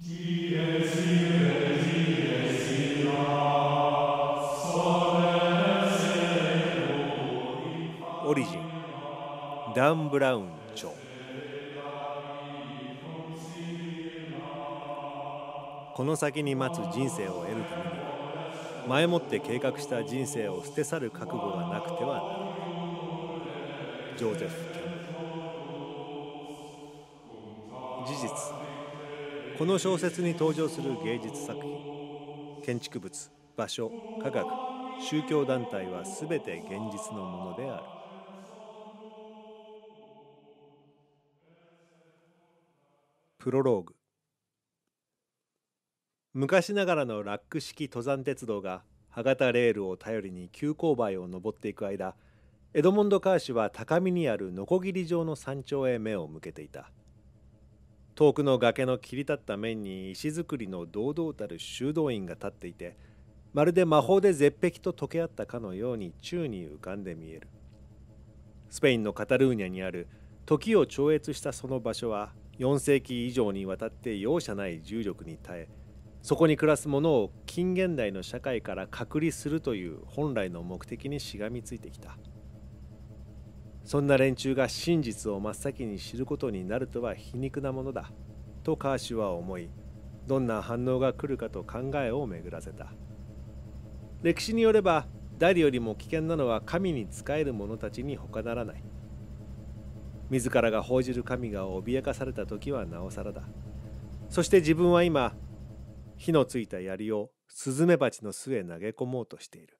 オリジンダン・ブラウン著この先に待つ人生を得るためには前もって計画した人生を捨て去る覚悟がなくてはならないジョーゼフ・キャンベル事実この小説に登場する芸術作品建築物場所科学宗教団体は全て現実のものであるプロローグ昔ながらのラック式登山鉄道が歯型レールを頼りに急勾配を登っていく間エドモンド・カーシュは高みにあるノコギリ状の山頂へ目を向けていた。遠くの崖の切り立った面に石造りの堂々たる修道院が立っていてまるで魔法で絶壁と溶け合ったかのように宙に浮かんで見えるスペインのカタルーニャにある時を超越したその場所は4世紀以上にわたって容赦ない重力に耐えそこに暮らす者を近現代の社会から隔離するという本来の目的にしがみついてきたそんな連中が真実を真っ先に知ることになるとは皮肉なものだとカーシュは思いどんな反応が来るかと考えを巡らせた歴史によれば誰よりも危険なのは神に仕える者たちに他ならない自らが報じる神が脅かされた時はなおさらだそして自分は今火のついた槍をスズメバチの巣へ投げ込もうとしている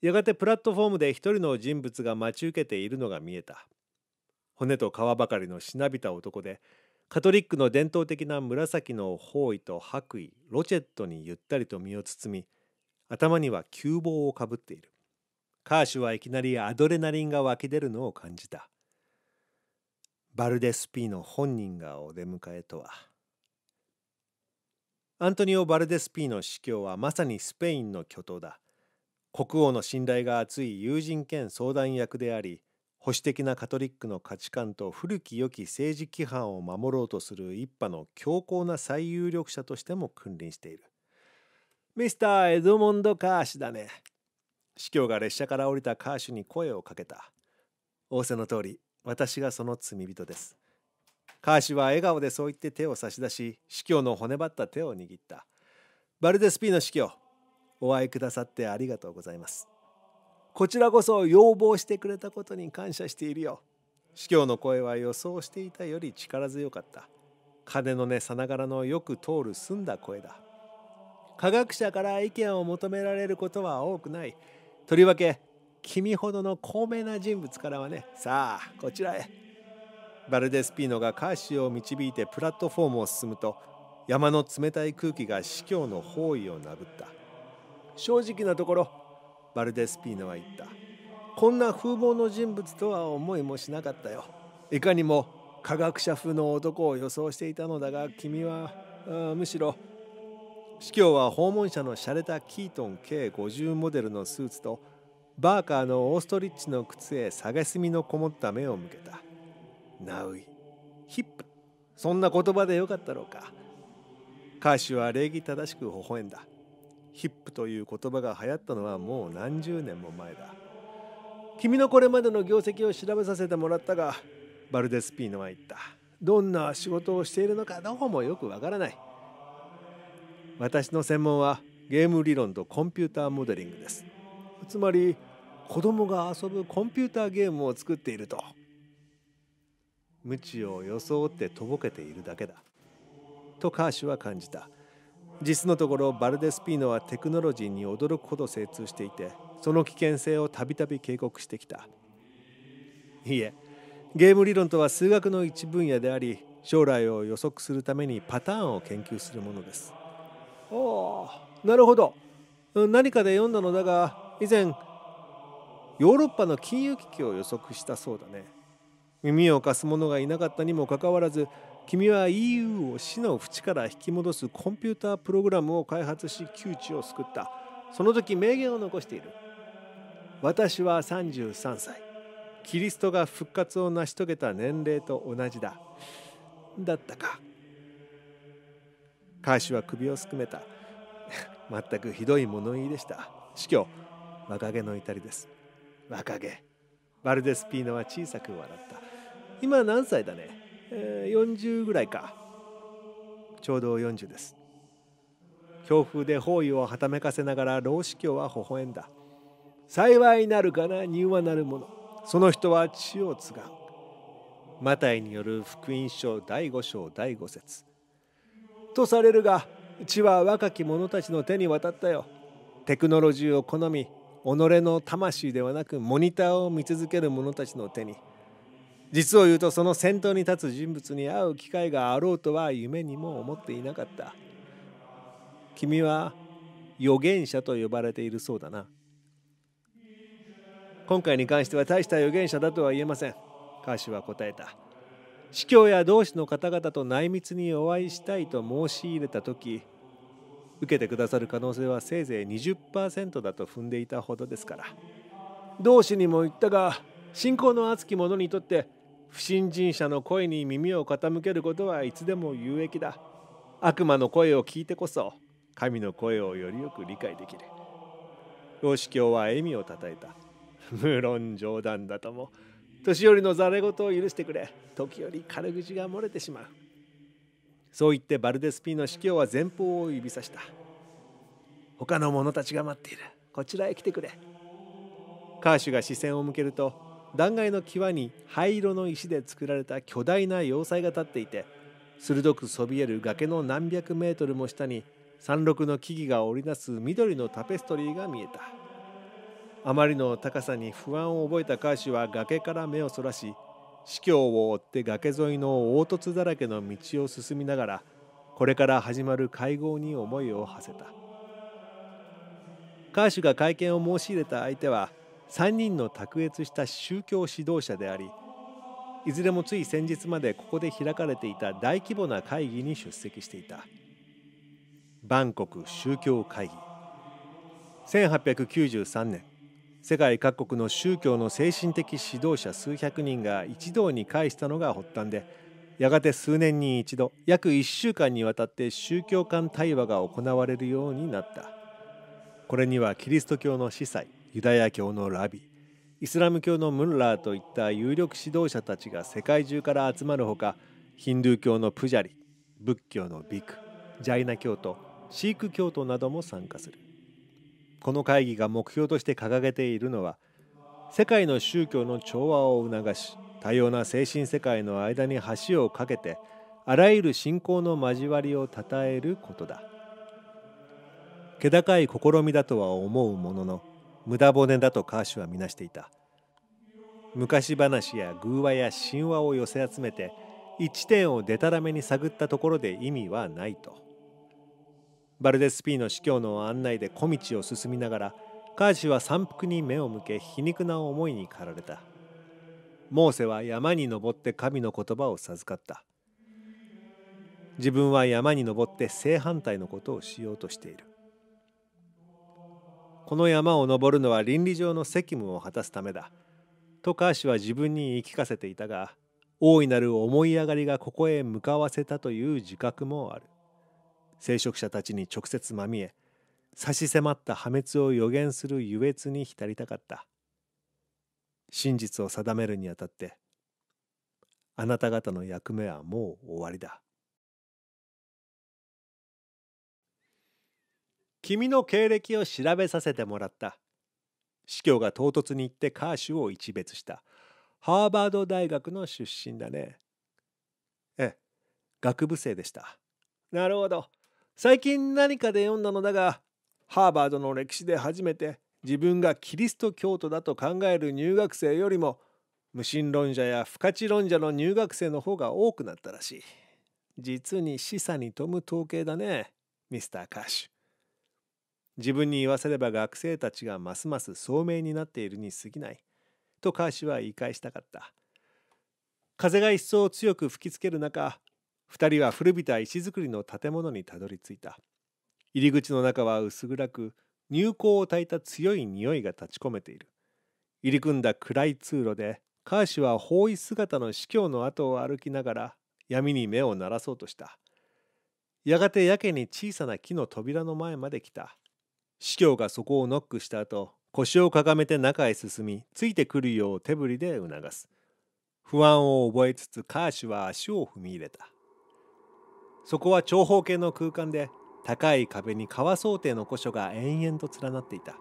やがてプラットフォームで一人の人物が待ち受けているのが見えた骨と皮ばかりのしなびた男でカトリックの伝統的な紫の包囲と白衣ロチェットにゆったりと身を包み頭には球棒をかぶっているカーシュはいきなりアドレナリンが湧き出るのを感じたバルデスピーノ本人がお出迎えとはアントニオ・バルデスピーノ司教はまさにスペインの巨頭だ国王の信頼が厚い友人兼相談役であり保守的なカトリックの価値観と古き良き政治規範を守ろうとする一派の強硬な最有力者としても君臨しているミスター・エドモンド・カーシュだね司教が列車から降りたカーシュに声をかけた仰せの通り私がその罪人ですカーシュは笑顔でそう言って手を差し出し司教の骨張った手を握ったバルデスピーの司教お会いくださってありがとうございます。こちらこそ要望してくれたことに感謝しているよ。司教の声は予想していたより力強かった。鐘の音さながらのよく通る澄んだ声だ。科学者から意見を求められることは多くない。とりわけ君ほどの高名な人物からはねさあこちらへバルデスピーノがカーシを導いてプラットフォームを進むと山の冷たい空気が司教の包囲をなぶった正直なところバルデスピーノは言ったこんな風貌の人物とは思いもしなかったよいかにも科学者風の男を予想していたのだが君はむしろ司教は訪問者の洒落たキートン K50 モデルのスーツとバーカーのオーストリッチの靴へ蔑みのこもった目を向けたナウイヒップそんな言葉でよかったろうかカーシュは礼儀正しく微笑んだヒップという言葉が流行ったのはもう何十年も前だ君のこれまでの業績を調べさせてもらったがバルデスピーノは言ったどんな仕事をしているのかどうもよくわからない私の専門はゲーム理論とコンピューターモデリングですつまり子供が遊ぶコンピューターゲームを作っていると無知を装ってとぼけているだけだとカーシュは感じた実のところバルデスピーノはテクノロジーに驚くほど精通していてその危険性をたびたび警告してきたいいえゲーム理論とは数学の一分野であり将来を予測するためにパターンを研究するものですおなるほど何かで読んだのだが以前ヨーロッパの金融危機を予測したそうだね耳を貸す者がいなかったにもかかわらず君は EU を死の淵から引き戻すコンピュータープログラムを開発し窮地を救ったその時名言を残している私は33歳キリストが復活を成し遂げた年齢と同じだだったかカーシュは首をすくめた 全くひどい物言いでした死去若気の至りです若気バルデスピーノは小さく笑った今何歳だね40ぐらいかちょうど40です強風で包囲をはためかせながら老子教は微笑んだ幸いなるかな柔和なるものその人は血を継がんマタイによる福音書第5章第5節とされるが血は若き者たちの手に渡ったよテクノロジーを好み己の魂ではなくモニターを見続ける者たちの手に実を言うとその先頭に立つ人物に会う機会があろうとは夢にも思っていなかった君は預言者と呼ばれているそうだな今回に関しては大した預言者だとは言えません歌手は答えた司教や同志の方々と内密にお会いしたいと申し入れた時受けてくださる可能性はせいぜい20%だと踏んでいたほどですから同志にも言ったが信仰の熱き者にとって不信心者の声に耳を傾けることはいつでも有益だ悪魔の声を聞いてこそ神の声をよりよく理解できる老子教は笑みをたたえた無論冗談だとも年寄りのざれ言を許してくれ時折軽口が漏れてしまうそう言ってバルデスピーの司教は前方を指さした他の者たちが待っているこちらへ来てくれカーシュが視線を向けると断崖の際に灰色の石で作られた巨大な要塞が立っていて鋭くそびえる崖の何百メートルも下に山麓の木々が織りなす緑のタペストリーが見えたあまりの高さに不安を覚えたカーシュは崖から目をそらし司教を追って崖沿いの凹凸だらけの道を進みながらこれから始まる会合に思いを馳せたカーシュが会見を申し入れた相手は3人の卓越した宗教指導者でありいずれもつい先日までここで開かれていた大規模な会議に出席していたバンコク宗教会議1893年世界各国の宗教の精神的指導者数百人が一堂に会したのが発端でやがて数年に一度約1週間にわたって宗教間対話が行われるようになったこれにはキリスト教の司祭ユダヤ教のラビイスラム教のムンラーといった有力指導者たちが世界中から集まるほかヒンドゥー教のプジャリ仏教のビクジャイナ教徒シーク教徒なども参加するこの会議が目標として掲げているのは世界の宗教の調和を促し多様な精神世界の間に橋を架けてあらゆる信仰の交わりをたたえることだ気高い試みだとは思うものの無駄骨だとカーシュは見なしていた昔話や偶話や神話を寄せ集めて一点をでたらめに探ったところで意味はないとバルデスピーの司教の案内で小道を進みながらカーシュは山腹に目を向け皮肉な思いに駆られたモーセは山に登って神の言葉を授かった自分は山に登って正反対のことをしようとしているこの山を登るのは倫理上の責務を果たすためだ。とカーシは自分に言い聞かせていたが、大いなる思い上がりがここへ向かわせたという自覚もある。聖職者たちに直接まみえ、差し迫った破滅を予言する愉悦に浸りたかった。真実を定めるにあたって、あなた方の役目はもう終わりだ。君の経歴を調べさせてもらった。司教が唐突に行ってカーシュを一別した。ハーバード大学の出身だね。ええ、学部生でした。なるほど。最近何かで読んだのだが、ハーバードの歴史で初めて自分がキリスト教徒だと考える入学生よりも、無神論者や不可知論者の入学生の方が多くなったらしい。実に示唆に富む統計だね、ミスター・カーシュ。自分に言わせれば学生たちがますます聡明になっているに過ぎない。とカーシは言い返したかった。風が一層強く吹きつける中、2人は古びた石造りの建物にたどり着いた。入り口の中は薄暗く、入香を焚いた強い匂いが立ち込めている。入り組んだ暗い通路で、カーシは包囲姿の司教の後を歩きながら、闇に目を鳴らそうとした。やがてやけに小さな木の扉の前まで来た。司教がそこをノックした後腰をかがめて中へ進みついてくるよう手振りで促す不安を覚えつつカーシュは足を踏み入れたそこは長方形の空間で高い壁に革想定の古書が延々と連なっていた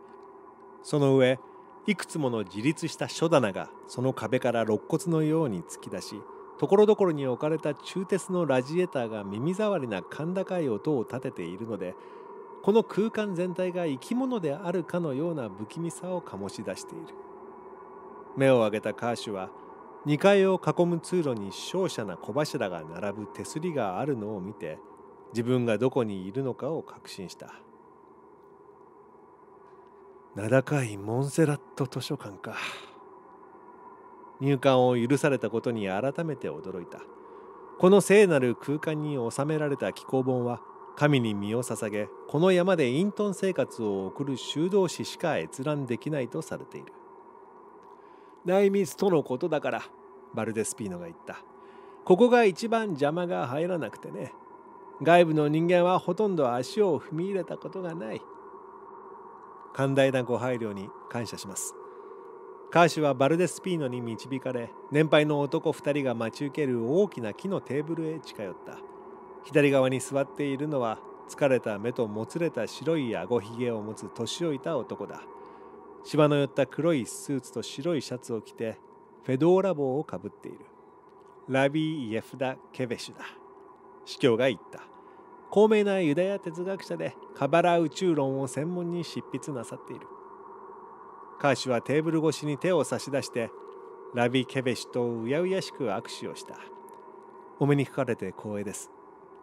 その上いくつもの自立した書棚がその壁から肋骨のように突き出しところどころに置かれた鋳鉄のラジエーターが耳障りな甲高い音を立てているのでこの空間全体が生き物であるかのような不気味さを醸し出している目を上げたカーシュは2階を囲む通路に商社な小柱が並ぶ手すりがあるのを見て自分がどこにいるのかを確信した名高いモンセラット図書館か入館を許されたことに改めて驚いたこの聖なる空間に収められた紀行本は神に身を捧げこの山で隠遁生活を送る修道士しか閲覧できないとされている内密とのことだからバルデスピーノが言ったここが一番邪魔が入らなくてね外部の人間はほとんど足を踏み入れたことがない寛大なご配慮に感謝しますカーシュはバルデスピーノに導かれ年配の男2人が待ち受ける大きな木のテーブルへ近寄った左側に座っているのは疲れた目ともつれた白いあごひげを持つ年老いた男だ芝の寄った黒いスーツと白いシャツを着てフェドーラ帽をかぶっているラビー・イエフダ・ケベシュだ司教が言った高名なユダヤ哲学者でカバラ宇宙論を専門に執筆なさっているカーシュはテーブル越しに手を差し出してラビ・ケベシュとうやうやしく握手をしたお目にかかれて光栄です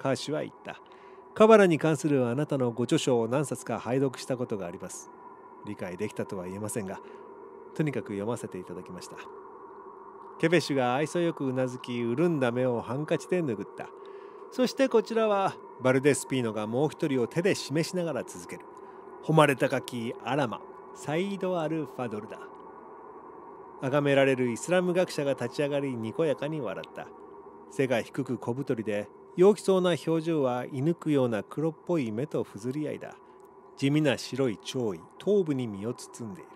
カーシュは言った。カバラに関するあなたのご著書を何冊か拝読したことがあります。理解できたとは言えませんが、とにかく読ませていただきました。ケベシュが愛想よくうなずき、潤んだ目をハンカチで拭った。そしてこちらはバルデスピーノがもう一人を手で示しながら続ける。誉れ高きアラマ、サイド・アル・ファドルだ。崇められるイスラム学者が立ち上がりにこやかに笑った。背が低く小太りで陽気そうな表情は射抜くような黒っぽい目と不釣り合いだ。地味な白い潮衣、頭部に身を包んでいる。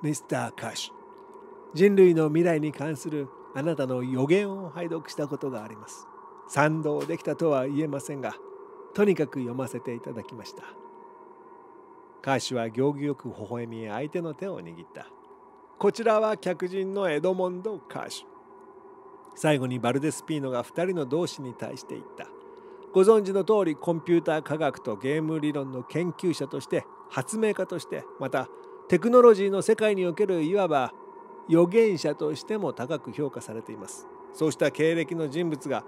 ミスター・カッシュ、人類の未来に関するあなたの予言を拝読したことがあります。賛同できたとは言えませんが、とにかく読ませていただきました。カーシュは行儀よく微笑み相手の手を握った。こちらは客人のエドモンド・カーシュ。最後にバルデスピーノが2人の同志に対して言ったご存知の通りコンピューター科学とゲーム理論の研究者として発明家としてまたテクノロジーの世界におけるいわば予言者としても高く評価されていますそうした経歴の人物が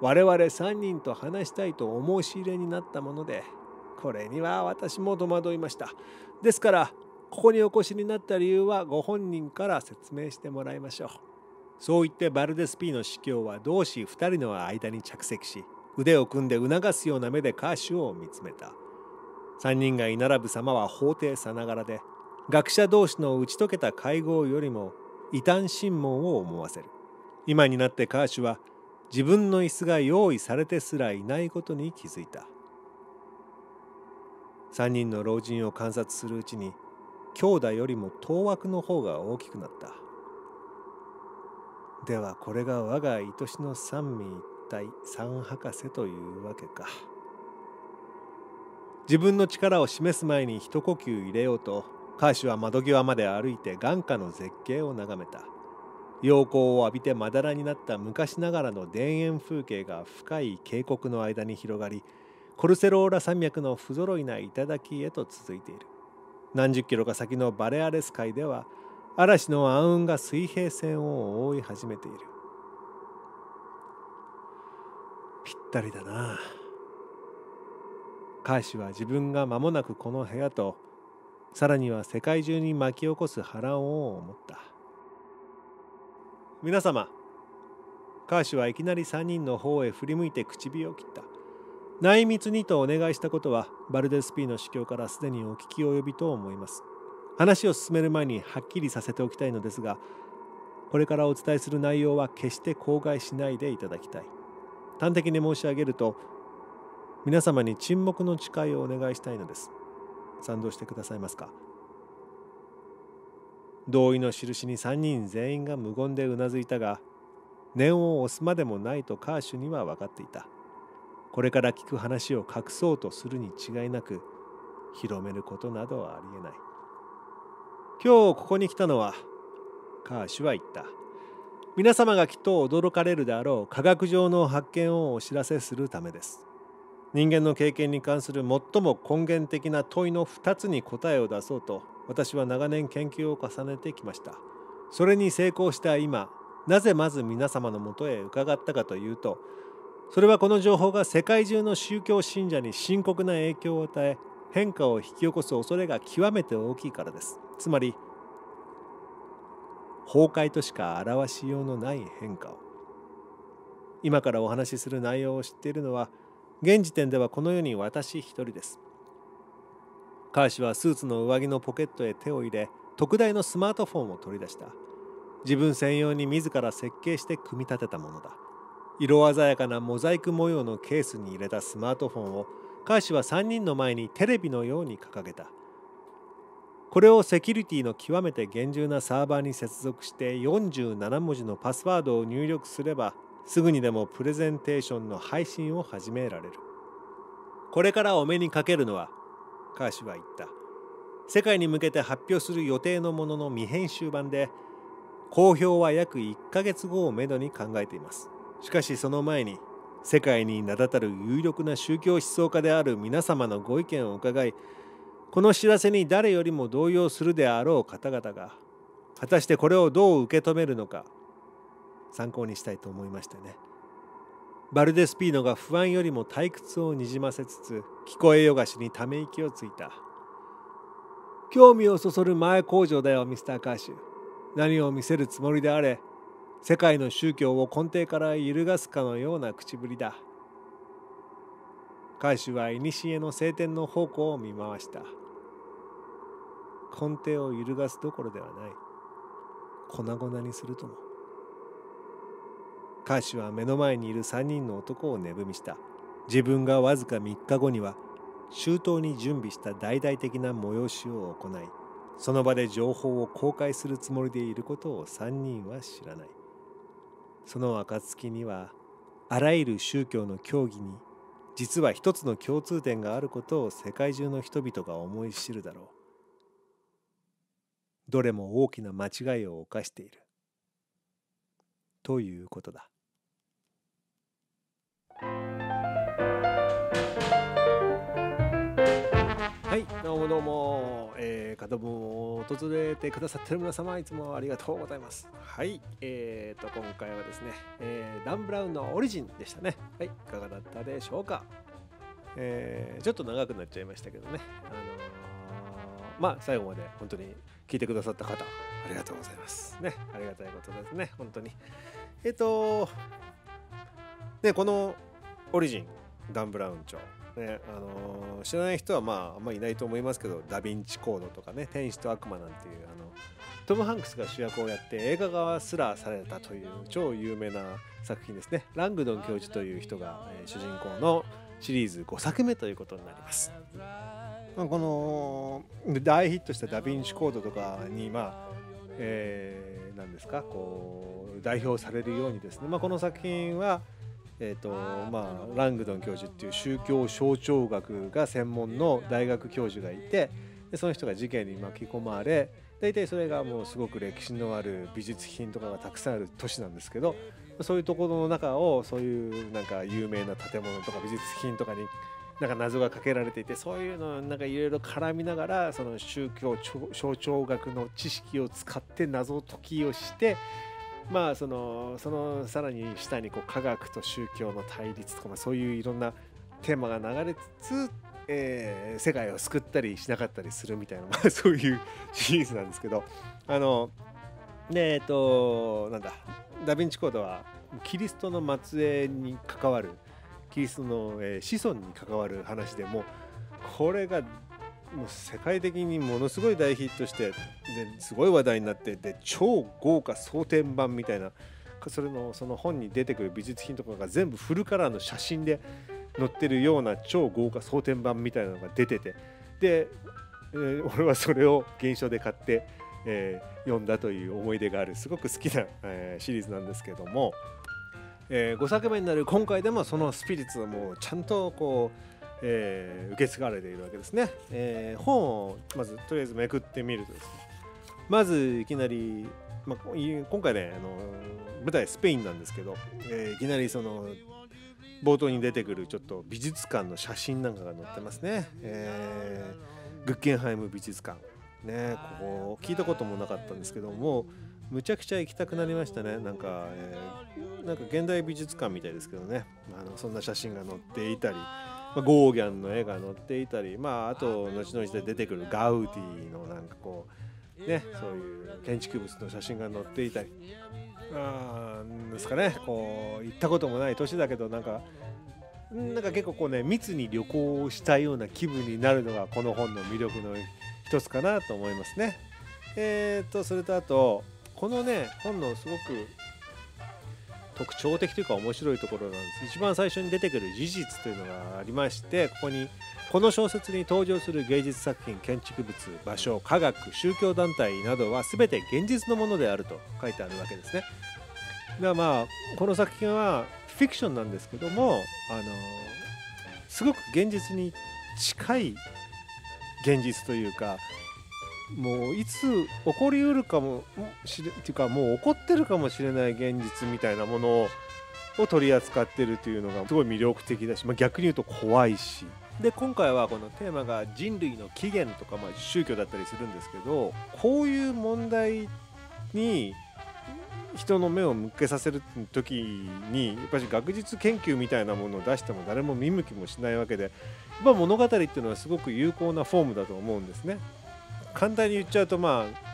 我々3人と話したいとお申し入れになったものでこれには私も戸惑いましたですからここにお越しになった理由はご本人から説明してもらいましょう。そう言ってバルデスーの司教は同志2人の間に着席し腕を組んで促すような目でカーシュを見つめた3人が居並ぶ様は法廷さながらで学者同士の打ち解けた会合よりも異端審問を思わせる今になってカーシュは自分の椅子が用意されてすらいないことに気づいた3人の老人を観察するうちに兄弟よりも当惑の方が大きくなったではこれが我が愛しの三味一体三博士というわけか自分の力を示す前に一呼吸入れようとカーシュは窓際まで歩いて眼下の絶景を眺めた陽光を浴びてまだらになった昔ながらの田園風景が深い渓谷の間に広がりコルセローラ山脈の不揃いな頂へと続いている何十キロか先のバレアレス海では嵐の暗雲が水平線を覆い始めているぴったりだなカーシは自分が間もなくこの部屋とさらには世界中に巻き起こす波乱を思った皆様カーシュはいきなり3人の方へ振り向いて唇を切った内密にとお願いしたことはバルデスピーの主教からすでにお聞き及びと思います話を進める前にはっきりさせておきたいのですがこれからお伝えする内容は決して口外しないでいただきたい端的に申し上げると皆様に沈黙の誓いをお願いしたいのです賛同してくださいますか同意の印に3人全員が無言でうなずいたが念を押すまでもないとカーシュには分かっていたこれから聞く話を隠そうとするに違いなく広めることなどはありえない今日ここに来たのはカーシュは言った皆様がきっと驚かれるであろう科学上の発見をお知らせするためです人間の経験に関する最も根源的な問いの2つに答えを出そうと私は長年研究を重ねてきましたそれに成功した今なぜまず皆様のもとへ伺ったかというとそれはこの情報が世界中の宗教信者に深刻な影響を与え変化を引き起こす恐れが極めて大きいからですつまり崩壊としか表しようのない変化を今からお話しする内容を知っているのは現時点ではこの世に私一人ですカーシはスーツの上着のポケットへ手を入れ特大のスマートフォンを取り出した自分専用に自ら設計して組み立てたものだ色鮮やかなモザイク模様のケースに入れたスマートフォンをカーシは3人の前にテレビのように掲げたこれをセキュリティの極めて厳重なサーバーに接続して47文字のパスワードを入力すればすぐにでもプレゼンテーションの配信を始められるこれからお目にかけるのはカーシは言った世界に向けて発表する予定のものの未編集版で公表は約1ヶ月後をめどに考えていますしかしその前に世界に名だたる有力な宗教思想家である皆様のご意見を伺いこの知らせに誰よりも動揺するであろう方々が果たしてこれをどう受け止めるのか参考にしたいと思いましてね。バルデスピーノが不安よりも退屈をにじませつつ聞こえよがしにため息をついた興味をそそる前工場だよミスター・カーシュ何を見せるつもりであれ世界の宗教を根底から揺るがすかのような口ぶりだ外主は古の聖典の方向を見回した根底を揺るがすどころではない粉々にするともカーは目の前にいる3人の男を値踏みした自分がわずか3日後には周到に準備した大々的な催しを行いその場で情報を公開するつもりでいることを3人は知らないその暁にはあらゆる宗教の教義に実は一つの共通点があることを世界中の人々が思い知るだろうどれも大きな間違いを犯しているということだはいどうもどうも方も訪れてくださってる皆様いつもありがとうございますはいえーと、今回はですね、えー、ダン・ブラウンのオリジンでしたねはいいかがだったでしょうかえー、ちょっと長くなっちゃいましたけどねあのまあ最後まで本当に聞いてくださった方ありがとうございますねありがたいことですね本当にえっ、とねこのオリジンダン・ブラウン著、ねあのー、知らない人はまああんまりいないと思いますけど「ダ・ヴィンチ・コード」とかね「天使と悪魔」なんていうあのトム・ハンクスが主役をやって映画化すらされたという超有名な作品ですねラングドン教授という人が、えー、主人公のシリーズ5作目ということになります、まあ、この大ヒットした「ダ・ヴィンチ・コード」とかにまあえー、ですかこう代表されるようにですね、まあ、この作品はえーとまあ、ラングドン教授っていう宗教象徴学が専門の大学教授がいてでその人が事件に巻き込まれ大体それがもうすごく歴史のある美術品とかがたくさんある都市なんですけどそういうところの中をそういうなんか有名な建物とか美術品とかになんか謎がかけられていてそういうのなんかいろいろ絡みながらその宗教象徴学の知識を使って謎解きをしてまあそのそのさらに下にこう科学と宗教の対立とか、まあ、そういういろんなテーマが流れつつ、えー、世界を救ったりしなかったりするみたいな、まあ、そういうシリーズなんですけど あのねえっとなんだダ・ヴィンチ・コードはキリストの末裔に関わるキリストの、え子孫に関わる話でもこれがもう世界的にものすごい大ヒットしてですごい話題になってで超豪華装填版みたいなそれのその本に出てくる美術品とかが全部フルカラーの写真で載ってるような超豪華装填版みたいなのが出ててで、えー、俺はそれを現象で買って、えー、読んだという思い出があるすごく好きな、えー、シリーズなんですけども、え5作目になる今回でもそのスピリッツはもうちゃんとこうえー、受け継がれているわけですね、えー、本をまずとりあえずめくってみるとですねまずいきなり、まあ、今回ねあの舞台スペインなんですけど、えー、いきなりその冒頭に出てくるちょっと美術館の写真なんかが載ってますね、えー、グッケンハイム美術館ねここ聞いたこともなかったんですけどもむちゃくちゃ行きたくなりましたねなんか、えー、なんか現代美術館みたいですけどねあのそんな写真が載っていたりまあ、ゴーギャンの絵が載っていたり、まあ、あと後々で出てくるガウディのなんかこう、ね、そういう建築物の写真が載っていたりあですかねこう行ったこともない年だけどなんかなんか結構こうね密に旅行をしたような気分になるのがこの本の魅力の一つかなと思いますね。えーとそれとあとこのね本のすごく特徴的というか面白いところなんです一番最初に出てくる事実というのがありましてここにこの小説に登場する芸術作品建築物場所科学宗教団体などは全て現実のものであると書いてあるわけですね。だまあこの作品はフィクションなんですけどもあのすごく現実に近い現実というかもういつ起こりうるかもしれっていうかもう起こってるかもしれない現実みたいなものを取り扱ってるというのがすごい魅力的だし、まあ、逆に言うと怖いしで今回はこのテーマが人類の起源とか、まあ、宗教だったりするんですけどこういう問題に人の目を向けさせる時にやっぱり学術研究みたいなものを出しても誰も見向きもしないわけで、まあ、物語っていうのはすごく有効なフォームだと思うんですね。簡単に言っちゃうとまあ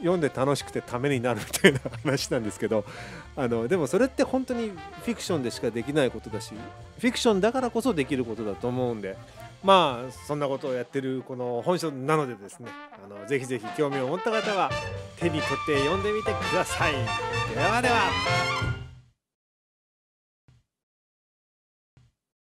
読んで楽しくてためになるみたいな話なんですけどあのでもそれって本当にフィクションでしかできないことだしフィクションだからこそできることだと思うんでまあそんなことをやってるこの本書なのでですねあのぜひぜひ興味を持った方は手に取って読んでみてくださいではでは